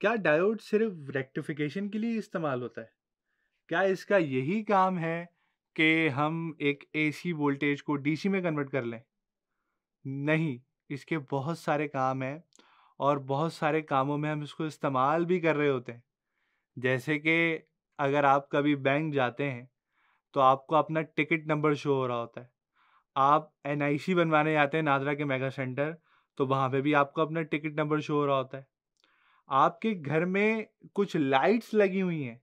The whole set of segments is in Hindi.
क्या डायोड सिर्फ रेक्टिफिकेशन के लिए इस्तेमाल होता है क्या इसका यही काम है कि हम एक एसी वोल्टेज को डीसी में कन्वर्ट कर लें नहीं इसके बहुत सारे काम हैं और बहुत सारे कामों में हम इसको इस्तेमाल भी कर रहे होते हैं जैसे कि अगर आप कभी बैंक जाते हैं तो आपको अपना टिकट नंबर शो हो रहा होता है आप एन बनवाने जाते हैं नादरा के मेगा सेंटर तो वहाँ पे भी आपको अपना टिकट नंबर शो हो रहा होता है आपके घर में कुछ लाइट्स लगी हुई हैं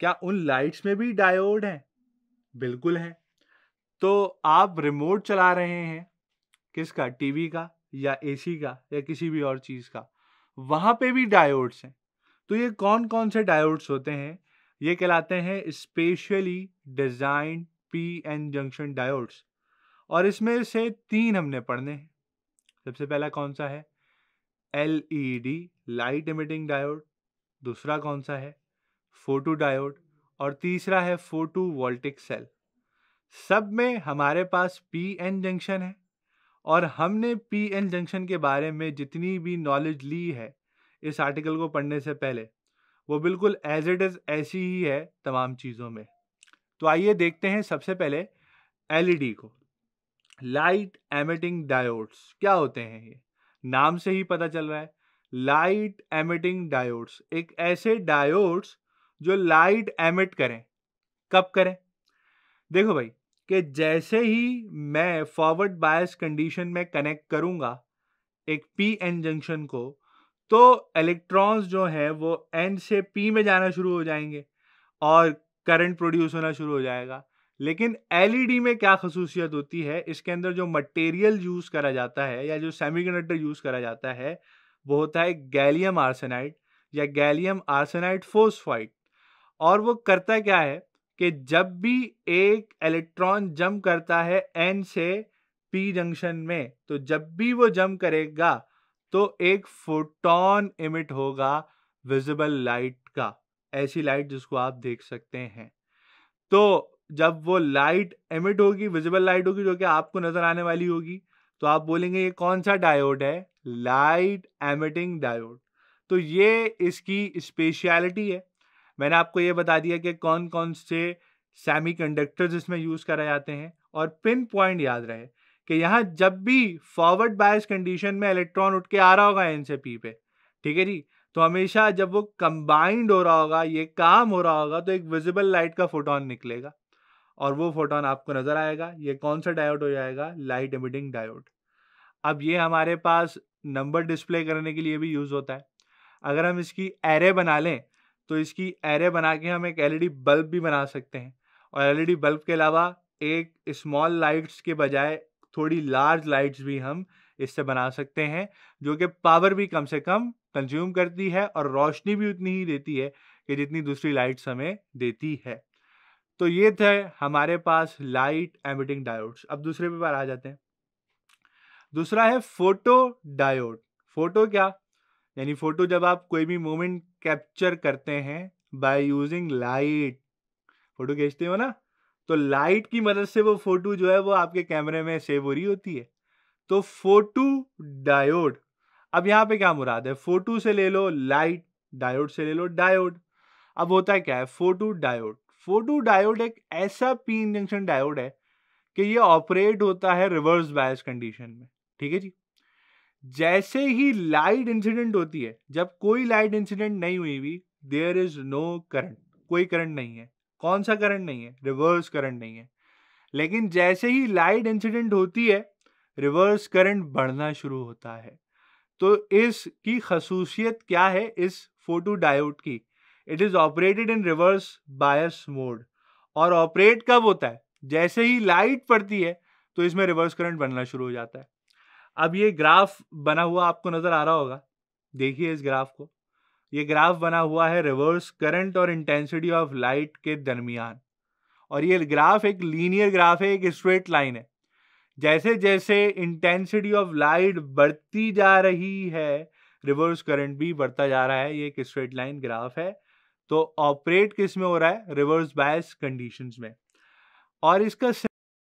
क्या उन लाइट्स में भी डायोड है बिल्कुल है तो आप रिमोट चला रहे हैं किसका टीवी का या एसी का या किसी भी और चीज़ का वहाँ पे भी डायोड्स हैं तो ये कौन कौन से डायोड्स होते हैं ये कहलाते हैं specially design P N junction diodes और इसमें से तीन हमने पढ़ने हैं सबसे पहला कौन सा है L E D light emitting diode दूसरा कौन सा है फोटो डायोड और तीसरा है फोटो वोल्टिक सेल सब में हमारे पास पी एन जंक्शन है और हमने पी एन जंक्शन के बारे में जितनी भी नॉलेज ली है इस आर्टिकल को पढ़ने से पहले वो बिल्कुल एज इट इज़ ऐसी ही है तमाम चीज़ों में तो आइए देखते हैं सबसे पहले एलईडी को लाइट एमिटिंग डायोड्स क्या होते हैं ये नाम से ही पता चल रहा है लाइट एमिटिंग डायोड्स एक ऐसे डायोड्स जो लाइट एमिट करें कब करें देखो भाई कि जैसे ही मैं फॉरवर्ड बायस कंडीशन में कनेक्ट करूंगा एक पी एन जंक्शन को तो इलेक्ट्रॉन्स जो हैं वो एन से पी में जाना शुरू हो जाएंगे और करंट प्रोड्यूस होना शुरू हो जाएगा लेकिन एलईडी में क्या खसूसियत होती है इसके अंदर जो मटेरियल यूज़ करा जाता है या जो सेमी यूज़ करा जाता है वो होता है गैलियम आर्सेनाइड या गैलियम आर्सेनाइड फोस्फाइड और वो करता क्या है कि जब भी एक इलेक्ट्रॉन जम करता है एन से पी जंक्शन में तो जब भी वो जम करेगा तो एक फोटोन इमिट होगा विजिबल लाइट का ऐसी लाइट जिसको आप देख सकते हैं तो जब वो लाइट एमिट होगी विजिबल लाइट होगी जो कि आपको नजर आने वाली होगी तो आप बोलेंगे ये कौन सा डायोड है लाइट एमिटिंग डायोड तो ये इसकी स्पेशलिटी है मैंने आपको ये बता दिया कि कौन कौन से सेमी कंडक्टर्स इसमें यूज़ कराए जाते हैं और पिन पॉइंट याद रहे कि यहाँ जब भी फॉरवर्ड बायस कंडीशन में इलेक्ट्रॉन उठ के आ रहा होगा एन से पी पे ठीक है जी तो हमेशा जब वो कंबाइंड हो रहा होगा ये काम हो रहा होगा तो एक विजिबल लाइट का फोटोन निकलेगा और वो फोटोन आपको नज़र आएगा ये कौन सा डायोड हो जाएगा लाइट एमिटिंग डायोड अब ये हमारे पास नंबर डिस्प्ले करने के लिए भी यूज़ होता है अगर हम इसकी एरे बना लें तो इसकी एरे बना के हम एक एलईडी बल्ब भी बना सकते हैं और एलईडी बल्ब के अलावा एक स्मॉल लाइट्स के बजाय थोड़ी लार्ज लाइट्स भी हम इससे बना सकते हैं जो कि पावर भी कम से कम कंज्यूम करती है और रोशनी भी उतनी ही देती है कि जितनी दूसरी लाइट्स हमें देती है तो ये थे हमारे पास लाइट एमिटिंग डायोड्स अब दूसरे पे पर आ जाते हैं दूसरा है फोटो डायोड फोटो क्या यानी फोटो जब आप कोई भी मोमेंट कैप्चर करते हैं बाय यूजिंग लाइट फोटो खींचते हो ना तो लाइट की मदद से वो फोटो जो है वो आपके कैमरे में सेव हो रही होती है तो फोटो डायोड अब यहाँ पे क्या मुराद है फोटो से ले लो लाइट डायोड से ले लो डायोड अब होता है क्या है फोटो डायोड फोटो डायोड एक ऐसा पी इन जंक्शन डायोड है कि ये ऑपरेट होता है रिवर्स बायस कंडीशन में ठीक है जी जैसे ही लाइट इंसिडेंट होती है जब कोई लाइट इंसिडेंट नहीं हुई भी देयर इज नो करंट कोई करंट नहीं है कौन सा करंट नहीं है रिवर्स करंट नहीं है लेकिन जैसे ही लाइट इंसिडेंट होती है रिवर्स करंट बढ़ना शुरू होता है तो इसकी खसूसियत क्या है इस फोटो डायोड की it is operated in reverse bias mode और ऑपरेट कब होता है जैसे ही लाइट पड़ती है तो इसमें रिवर्स करंट बनना शुरू हो जाता है अब ये ग्राफ बना हुआ आपको नज़र आ रहा होगा देखिए इस ग्राफ को ये ग्राफ बना हुआ है रिवर्स करंट और इंटेंसिटी ऑफ लाइट के दरमियान और ये ग्राफ एक लीनियर ग्राफ है एक स्ट्रेट लाइन है जैसे जैसे इंटेंसिटी ऑफ लाइट बढ़ती जा रही है रिवर्स करंट भी बढ़ता जा रहा है ये एक स्ट्रेट लाइन ग्राफ है तो ऑपरेट किस में हो रहा है रिवर्स बायस कंडीशंस में और इसका